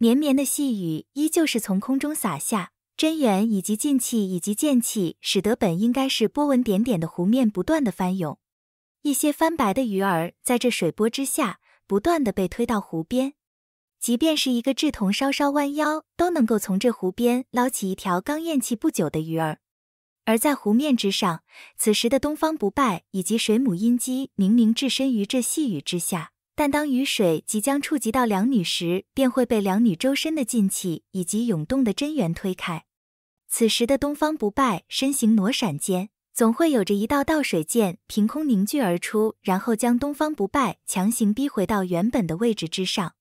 绵绵的细雨依旧是从空中洒下，真元以及劲气以及剑气，使得本应该是波纹点点的湖面不断的翻涌，一些翻白的鱼儿在这水波之下不断的被推到湖边，即便是一个稚童稍稍弯腰，都能够从这湖边捞起一条刚咽气不久的鱼儿。而在湖面之上，此时的东方不败以及水母音姬明明置身于这细雨之下。但当雨水即将触及到两女时，便会被两女周身的劲气以及涌动的真元推开。此时的东方不败身形挪闪间，总会有着一道道水剑凭空凝聚而出，然后将东方不败强行逼回到原本的位置之上。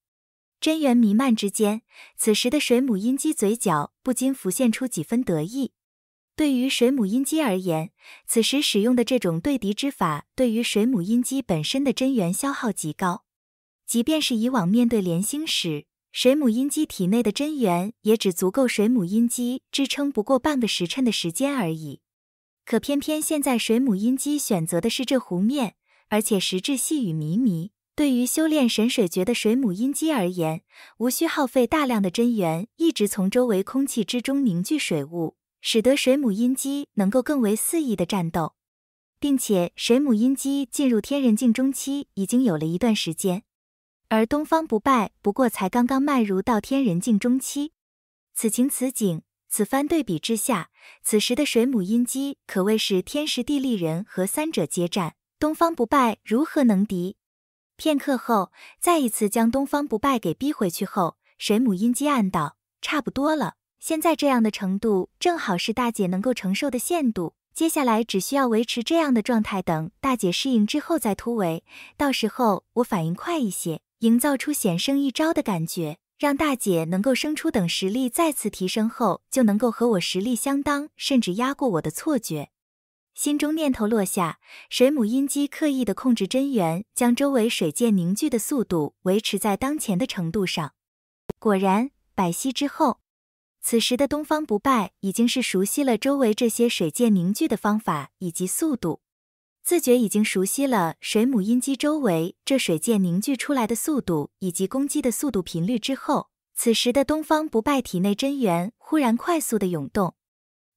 真元弥漫之间，此时的水母阴姬嘴角不禁浮现出几分得意。对于水母阴姬而言，此时使用的这种对敌之法，对于水母阴姬本身的真元消耗极高。即便是以往面对莲星时，水母阴姬体内的真元也只足够水母阴姬支撑不过半个时辰的时间而已。可偏偏现在水母阴姬选择的是这湖面，而且时至细雨迷迷，对于修炼神水诀的水母阴姬而言，无需耗费大量的真元，一直从周围空气之中凝聚水雾，使得水母阴姬能够更为肆意的战斗，并且水母阴姬进入天人境中期已经有了一段时间。而东方不败不过才刚刚迈入到天人境中期，此情此景，此番对比之下，此时的水母阴姬可谓是天时地利人和三者皆占，东方不败如何能敌？片刻后，再一次将东方不败给逼回去后，水母阴姬暗道：差不多了，现在这样的程度正好是大姐能够承受的限度，接下来只需要维持这样的状态，等大姐适应之后再突围，到时候我反应快一些。营造出险胜一招的感觉，让大姐能够生出等实力再次提升后就能够和我实力相当，甚至压过我的错觉。心中念头落下，水母音机刻意的控制真元，将周围水剑凝聚的速度维持在当前的程度上。果然，百息之后，此时的东方不败已经是熟悉了周围这些水剑凝聚的方法以及速度。自觉已经熟悉了水母阴机周围这水剑凝聚出来的速度以及攻击的速度频率之后，此时的东方不败体内真元忽然快速的涌动，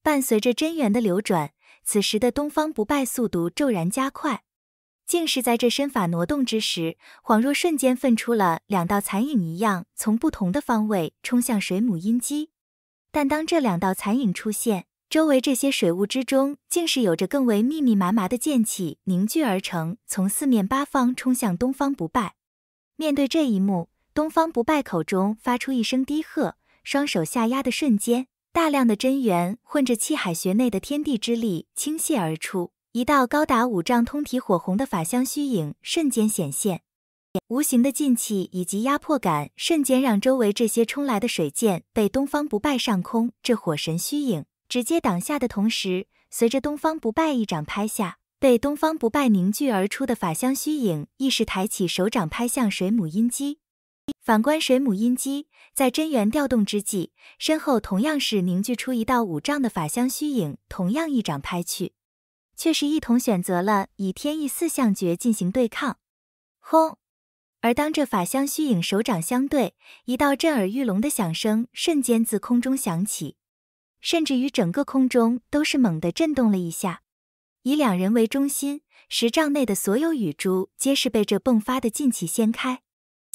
伴随着真元的流转，此时的东方不败速度骤然加快，竟是在这身法挪动之时，恍若瞬间分出了两道残影一样，从不同的方位冲向水母阴机。但当这两道残影出现，周围这些水雾之中，竟是有着更为密密麻麻的剑气凝聚而成，从四面八方冲向东方不败。面对这一幕，东方不败口中发出一声低喝，双手下压的瞬间，大量的真元混着气海穴内的天地之力倾泻而出，一道高达五丈、通体火红的法相虚影瞬间显现。无形的劲气以及压迫感，瞬间让周围这些冲来的水剑被东方不败上空这火神虚影。直接挡下的同时，随着东方不败一掌拍下，被东方不败凝聚而出的法相虚影亦是抬起手掌拍向水母阴姬。反观水母阴姬，在真元调动之际，身后同样是凝聚出一道五丈的法相虚影，同样一掌拍去，却是一同选择了以天意四象诀进行对抗。轰！而当这法相虚影手掌相对，一道震耳欲聋的响声瞬间自空中响起。甚至于整个空中都是猛地震动了一下，以两人为中心，十丈内的所有雨珠皆是被这迸发的劲气掀开。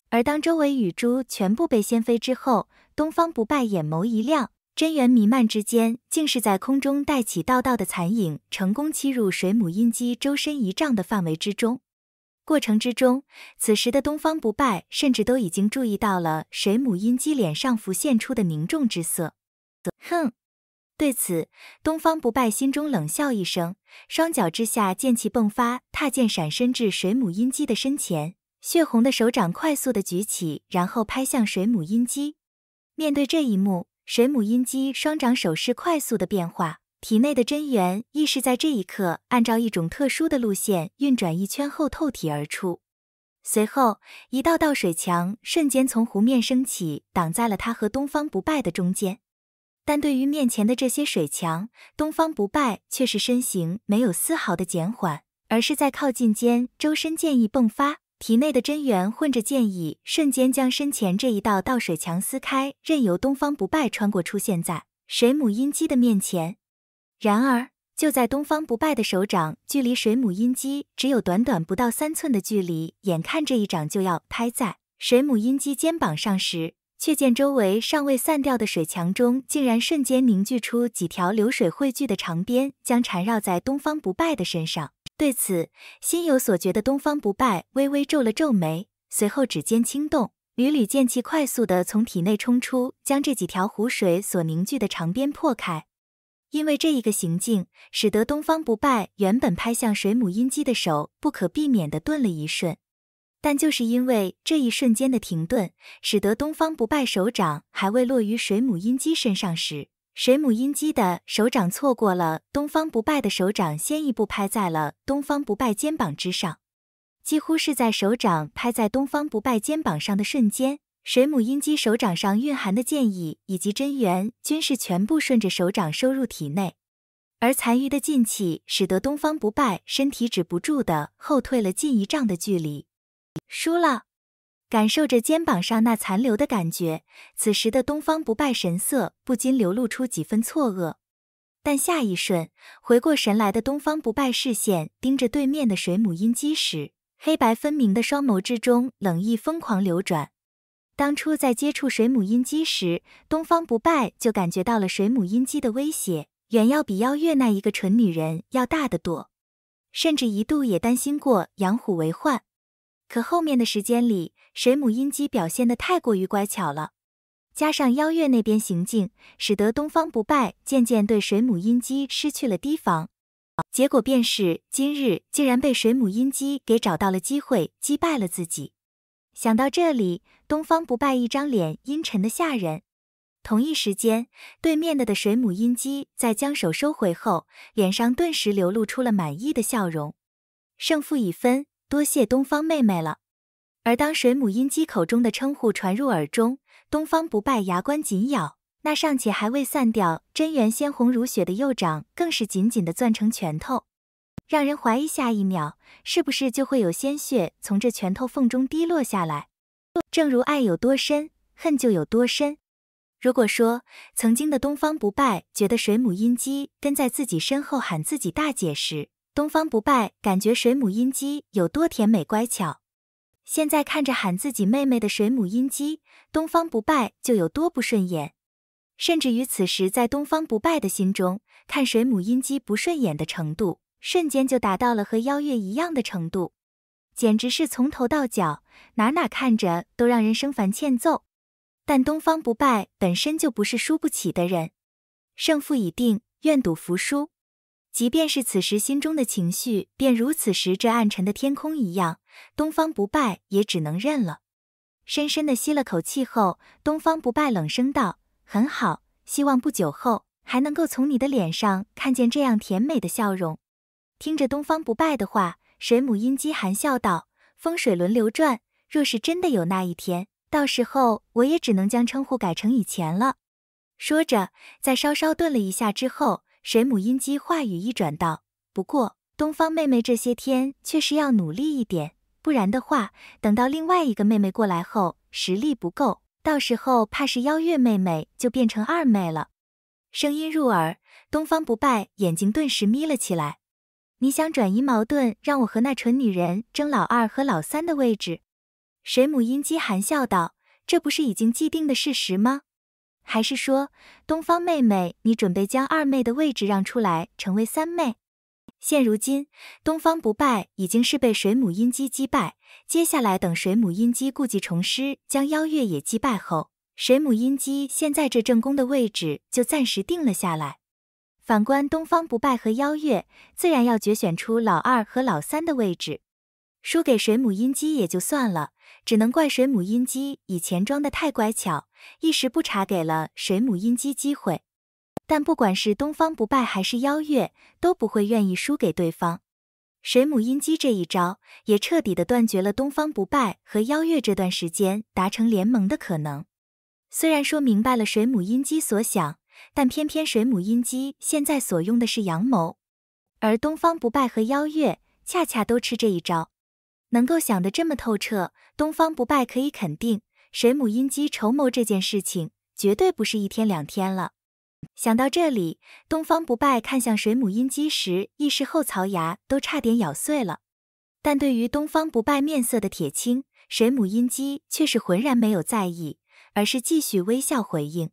而当周围雨珠全部被掀飞之后，东方不败眼眸一亮，真元弥漫之间，竟是在空中带起道道的残影，成功侵入水母阴姬周身一丈的范围之中。过程之中，此时的东方不败甚至都已经注意到了水母阴姬脸上浮现出的凝重之色。哼。对此，东方不败心中冷笑一声，双脚之下剑气迸发，踏剑闪身至水母音姬的身前，血红的手掌快速的举起，然后拍向水母音姬。面对这一幕，水母音姬双掌手势快速的变化，体内的真元亦是在这一刻按照一种特殊的路线运转一圈后透体而出，随后一道道水墙瞬间从湖面升起，挡在了他和东方不败的中间。但对于面前的这些水墙，东方不败却是身形没有丝毫的减缓，而是在靠近间，周身剑意迸发，体内的真元混着剑意，瞬间将身前这一道道水墙撕开，任由东方不败穿过，出现在水母阴姬的面前。然而，就在东方不败的手掌距离水母阴姬只有短短不到三寸的距离，眼看这一掌就要拍在水母阴姬肩膀上时，却见周围尚未散掉的水墙中，竟然瞬间凝聚出几条流水汇聚的长鞭，将缠绕在东方不败的身上。对此，心有所觉的东方不败微微皱了皱眉，随后指尖轻动，缕缕剑气快速的从体内冲出，将这几条湖水所凝聚的长鞭破开。因为这一个行径，使得东方不败原本拍向水母阴姬的手不可避免的顿了一瞬。但就是因为这一瞬间的停顿，使得东方不败手掌还未落于水母音姬身上时，水母音姬的手掌错过了东方不败的手掌，先一步拍在了东方不败肩膀之上。几乎是在手掌拍在东方不败肩膀上的瞬间，水母音姬手掌上蕴含的剑意以及真元，均是全部顺着手掌收入体内，而残余的劲气使得东方不败身体止不住的后退了近一丈的距离。输了，感受着肩膀上那残留的感觉，此时的东方不败神色不禁流露出几分错愕。但下一瞬，回过神来的东方不败视线盯着对面的水母音姬时，黑白分明的双眸之中冷意疯狂流转。当初在接触水母音姬时，东方不败就感觉到了水母音姬的威胁远要比妖月那一个蠢女人要大得多，甚至一度也担心过养虎为患。可后面的时间里，水母音姬表现的太过于乖巧了，加上邀月那边行径，使得东方不败渐渐对水母音姬失去了提防，结果便是今日竟然被水母音姬给找到了机会击败了自己。想到这里，东方不败一张脸阴沉的吓人。同一时间，对面的的水母音姬在将手收回后，脸上顿时流露出了满意的笑容。胜负已分。多谢东方妹妹了。而当水母阴姬口中的称呼传入耳中，东方不败牙关紧咬，那尚且还未散掉真元、鲜红如血的右掌更是紧紧的攥成拳头，让人怀疑下一秒是不是就会有鲜血从这拳头缝中滴落下来。正如爱有多深，恨就有多深。如果说曾经的东方不败觉得水母音姬跟在自己身后喊自己大姐时，东方不败感觉水母音姬有多甜美乖巧，现在看着喊自己妹妹的水母音姬，东方不败就有多不顺眼。甚至于此时，在东方不败的心中，看水母音姬不顺眼的程度，瞬间就达到了和妖月一样的程度，简直是从头到脚，哪哪看着都让人生烦欠揍。但东方不败本身就不是输不起的人，胜负已定，愿赌服输。即便是此时心中的情绪，便如此时这暗沉的天空一样，东方不败也只能认了。深深的吸了口气后，东方不败冷声道：“很好，希望不久后还能够从你的脸上看见这样甜美的笑容。”听着东方不败的话，水母音姬含笑道：“风水轮流转，若是真的有那一天，到时候我也只能将称呼改成以前了。”说着，在稍稍顿了一下之后。水母音机话语一转道：“不过东方妹妹这些天确实要努力一点，不然的话，等到另外一个妹妹过来后，实力不够，到时候怕是邀月妹妹就变成二妹了。”声音入耳，东方不败眼睛顿时眯了起来。“你想转移矛盾，让我和那蠢女人争老二和老三的位置？”水母音姬含笑道：“这不是已经既定的事实吗？”还是说，东方妹妹，你准备将二妹的位置让出来，成为三妹？现如今，东方不败已经是被水母音姬击败，接下来等水母音姬故技重施将邀月也击败后，水母音姬现在这正宫的位置就暂时定了下来。反观东方不败和邀月，自然要决选出老二和老三的位置。输给水母音姬也就算了。只能怪水母音机以前装的太乖巧，一时不察给了水母音机机会。但不管是东方不败还是邀月，都不会愿意输给对方。水母音机这一招也彻底的断绝了东方不败和邀月这段时间达成联盟的可能。虽然说明白了水母音机所想，但偏偏水母音机现在所用的是阳谋，而东方不败和邀月恰恰都吃这一招。能够想得这么透彻，东方不败可以肯定，水母因姬筹谋这件事情绝对不是一天两天了。想到这里，东方不败看向水母因姬时，一时后槽牙都差点咬碎了。但对于东方不败面色的铁青，水母因姬却是浑然没有在意，而是继续微笑回应。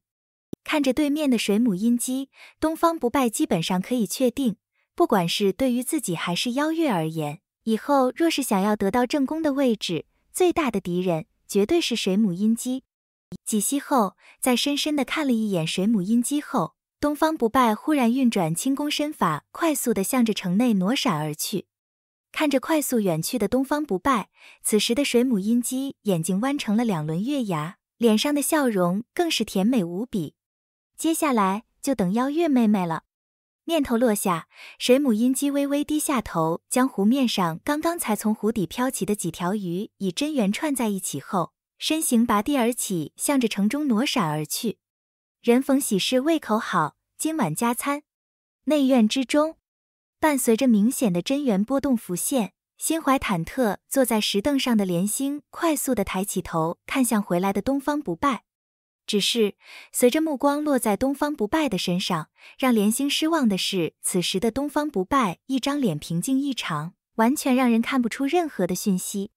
看着对面的水母因姬，东方不败基本上可以确定，不管是对于自己还是邀月而言。以后若是想要得到正宫的位置，最大的敌人绝对是水母音姬。几息后，在深深的看了一眼水母音姬后，东方不败忽然运转轻功身法，快速的向着城内挪闪而去。看着快速远去的东方不败，此时的水母音姬眼睛弯成了两轮月牙，脸上的笑容更是甜美无比。接下来就等邀月妹妹了。念头落下，水母因机微微低下头，将湖面上刚刚才从湖底飘起的几条鱼以真元串在一起后，身形拔地而起，向着城中挪闪而去。人逢喜事胃口好，今晚加餐。内院之中，伴随着明显的真元波动浮现，心怀忐忑坐在石凳上的莲心快速地抬起头，看向回来的东方不败。只是随着目光落在东方不败的身上，让莲心失望的是，此时的东方不败一张脸平静异常，完全让人看不出任何的讯息。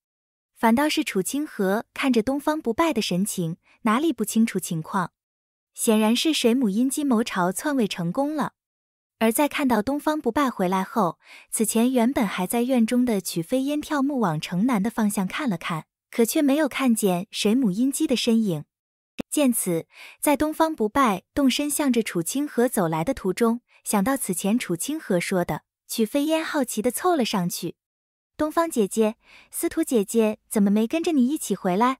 反倒是楚清河看着东方不败的神情，哪里不清楚情况？显然是水母因姬谋朝篡位成功了。而在看到东方不败回来后，此前原本还在院中的曲飞烟跳木往城南的方向看了看，可却没有看见水母因姬的身影。见此，在东方不败动身向着楚清河走来的途中，想到此前楚清河说的，曲飞烟好奇的凑了上去：“东方姐姐，司徒姐姐怎么没跟着你一起回来？”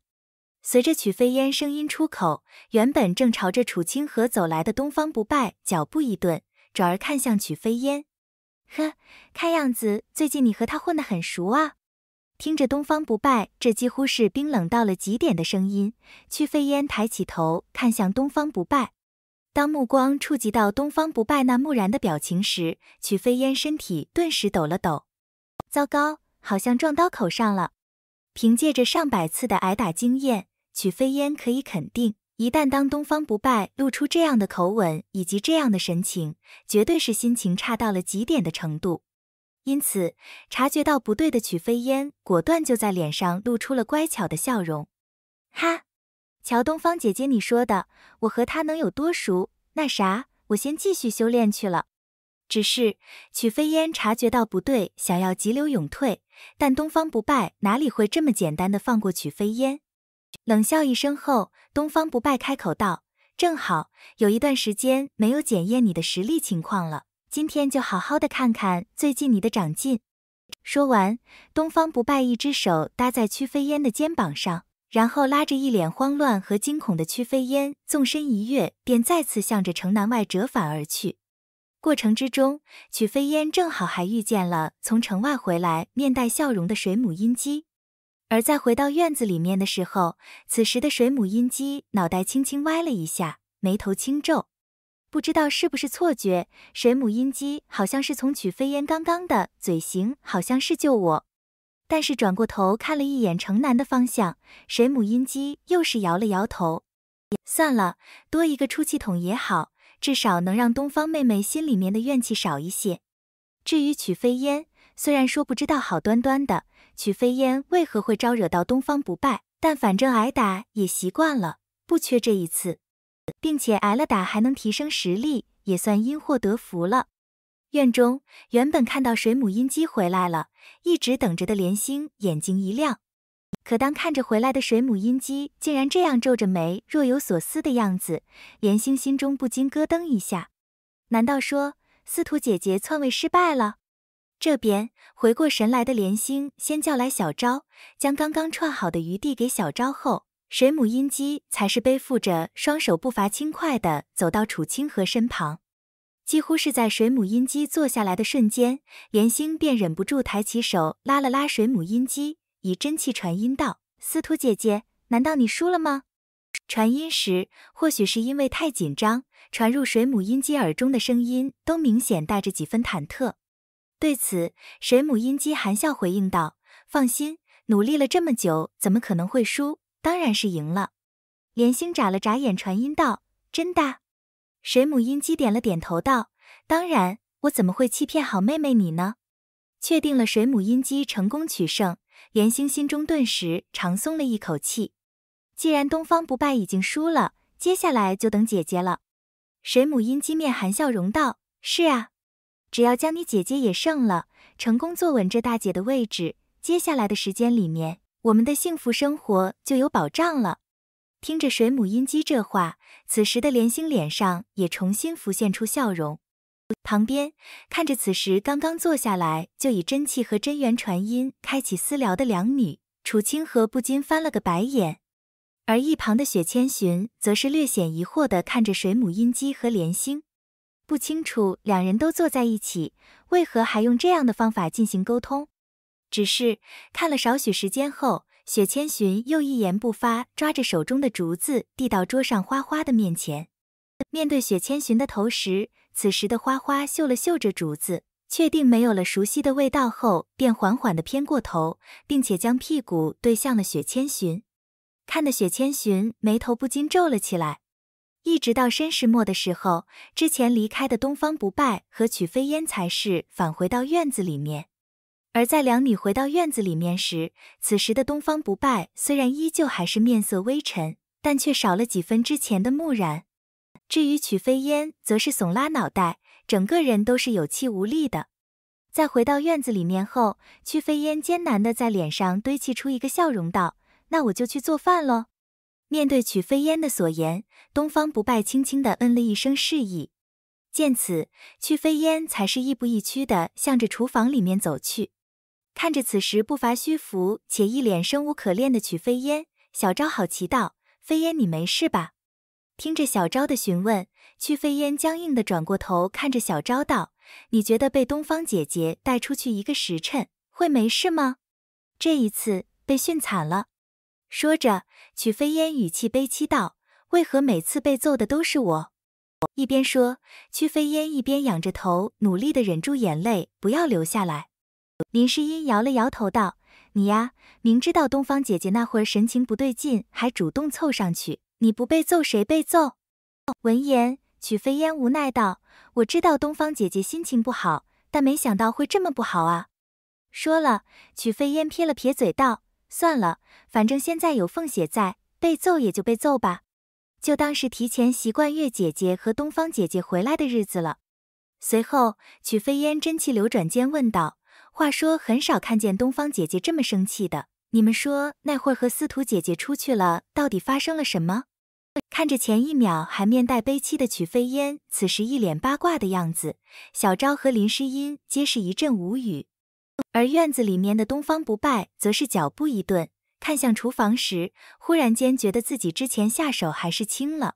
随着曲飞烟声音出口，原本正朝着楚清河走来的东方不败脚步一顿，转而看向曲飞烟：“ 呵，看样子最近你和他混得很熟啊。”听着东方不败这几乎是冰冷到了极点的声音，曲飞烟抬起头看向东方不败。当目光触及到东方不败那木然的表情时，曲飞烟身体顿时抖了抖。糟糕，好像撞刀口上了。凭借着上百次的挨打经验，曲飞烟可以肯定，一旦当东方不败露出这样的口吻以及这样的神情，绝对是心情差到了极点的程度。因此，察觉到不对的曲飞烟果断就在脸上露出了乖巧的笑容。哈，乔东方姐姐，你说的，我和他能有多熟？那啥，我先继续修炼去了。只是曲飞烟察觉到不对，想要急流勇退，但东方不败哪里会这么简单的放过曲飞烟？冷笑一声后，东方不败开口道：“正好有一段时间没有检验你的实力情况了。”今天就好好的看看最近你的长进。说完，东方不败一只手搭在曲飞烟的肩膀上，然后拉着一脸慌乱和惊恐的曲飞烟，纵身一跃，便再次向着城南外折返而去。过程之中，曲飞烟正好还遇见了从城外回来、面带笑容的水母音姬。而在回到院子里面的时候，此时的水母音姬脑袋轻轻歪了一下，眉头轻皱。不知道是不是错觉，水母音姬好像是从曲飞烟刚刚的嘴型，好像是救我。但是转过头看了一眼城南的方向，水母音姬又是摇了摇头。算了，多一个出气筒也好，至少能让东方妹妹心里面的怨气少一些。至于曲飞烟，虽然说不知道好端端的曲飞烟为何会招惹到东方不败，但反正挨打也习惯了，不缺这一次。并且挨了打还能提升实力，也算因祸得福了。院中原本看到水母音姬回来了，一直等着的莲星眼睛一亮。可当看着回来的水母音姬竟然这样皱着眉、若有所思的样子，莲星心中不禁咯噔一下。难道说司徒姐姐篡位失败了？这边回过神来的莲星先叫来小昭，将刚刚串好的鱼递给小昭后。水母音姬才是背负着双手，步伐轻快地走到楚清河身旁。几乎是在水母音姬坐下来的瞬间，莲心便忍不住抬起手拉了拉水母音姬，以真气传音道：“司徒姐姐，难道你输了吗？”传音时，或许是因为太紧张，传入水母音姬耳中的声音都明显带着几分忐忑。对此，水母音姬含笑回应道：“放心，努力了这么久，怎么可能会输？”当然是赢了。莲星眨了眨眼，传音道：“真的？”水母音姬点了点头，道：“当然，我怎么会欺骗好妹妹你呢？”确定了，水母音姬成功取胜，莲星心中顿时长松了一口气。既然东方不败已经输了，接下来就等姐姐了。水母音姬面含笑容道：“是啊，只要将你姐姐也胜了，成功坐稳这大姐的位置，接下来的时间里面……”我们的幸福生活就有保障了。听着水母音机这话，此时的莲星脸上也重新浮现出笑容。旁边看着此时刚刚坐下来就以真气和真元传音开启私聊的两女，楚清河不禁翻了个白眼。而一旁的雪千寻则是略显疑惑的看着水母音机和莲星，不清楚两人都坐在一起，为何还用这样的方法进行沟通。只是看了少许时间后，雪千寻又一言不发，抓着手中的竹子递到桌上花花的面前。面对雪千寻的投食，此时的花花嗅了嗅这竹子，确定没有了熟悉的味道后，便缓缓的偏过头，并且将屁股对向了雪千寻。看得雪千寻眉头不禁皱了起来。一直到申时末的时候，之前离开的东方不败和曲飞烟才是返回到院子里面。而在两女回到院子里面时，此时的东方不败虽然依旧还是面色微沉，但却少了几分之前的木然。至于曲飞烟，则是耸拉脑袋，整个人都是有气无力的。在回到院子里面后，曲飞烟艰难的在脸上堆砌出一个笑容，道：“那我就去做饭喽。”面对曲飞烟的所言，东方不败轻轻的嗯了一声，示意。见此，曲飞烟才是亦步亦趋的向着厨房里面走去。看着此时步伐虚浮且一脸生无可恋的曲飞烟，小昭好奇道：“飞烟，你没事吧？”听着小昭的询问，曲飞烟僵硬的转过头，看着小昭道：“你觉得被东方姐姐带出去一个时辰会没事吗？”这一次被训惨了。说着，曲飞烟语气悲戚道：“为何每次被揍的都是我？”一边说，曲飞烟一边仰着头，努力的忍住眼泪，不要流下来。林诗音摇了摇头道：“你呀，明知道东方姐姐那会儿神情不对劲，还主动凑上去，你不被揍谁被揍？”闻言，曲飞烟无奈道：“我知道东方姐姐心情不好，但没想到会这么不好啊。”说了，曲飞烟撇了撇嘴道：“算了，反正现在有凤血在，被揍也就被揍吧，就当是提前习惯月姐姐和东方姐姐回来的日子了。”随后，曲飞烟真气流转间问道。话说，很少看见东方姐姐这么生气的。你们说，那会儿和司徒姐姐出去了，到底发生了什么？看着前一秒还面带悲戚的曲飞烟，此时一脸八卦的样子，小昭和林诗音皆是一阵无语。而院子里面的东方不败则是脚步一顿，看向厨房时，忽然间觉得自己之前下手还是轻了。